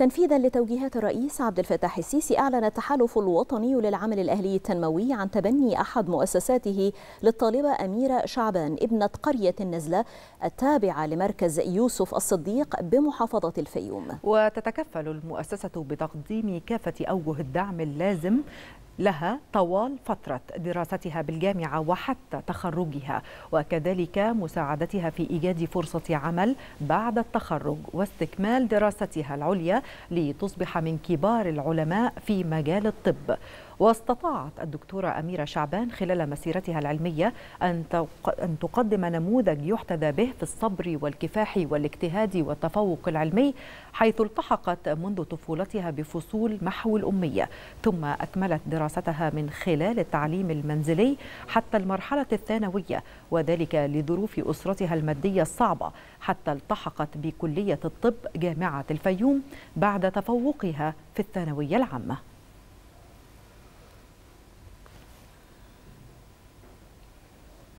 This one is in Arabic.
تنفيذا لتوجيهات الرئيس عبد الفتاح السيسي أعلن التحالف الوطني للعمل الأهلي التنموي عن تبني أحد مؤسساته للطالبة أميرة شعبان ابنة قرية النزلة التابعة لمركز يوسف الصديق بمحافظة الفيوم وتتكفل المؤسسة بتقديم كافة أوجه الدعم اللازم لها طوال فترة دراستها بالجامعة وحتى تخرجها وكذلك مساعدتها في إيجاد فرصة عمل بعد التخرج واستكمال دراستها العليا لتصبح من كبار العلماء في مجال الطب واستطاعت الدكتورة أميرة شعبان خلال مسيرتها العلمية أن تقدم نموذج يحتذى به في الصبر والكفاح والاجتهاد والتفوق العلمي حيث التحقت منذ طفولتها بفصول محو الأمية ثم أكملت دراستها دراستها من خلال التعليم المنزلي حتى المرحلة الثانوية وذلك لظروف أسرتها المادية الصعبة حتى التحقت بكلية الطب جامعة الفيوم بعد تفوقها في الثانوية العامة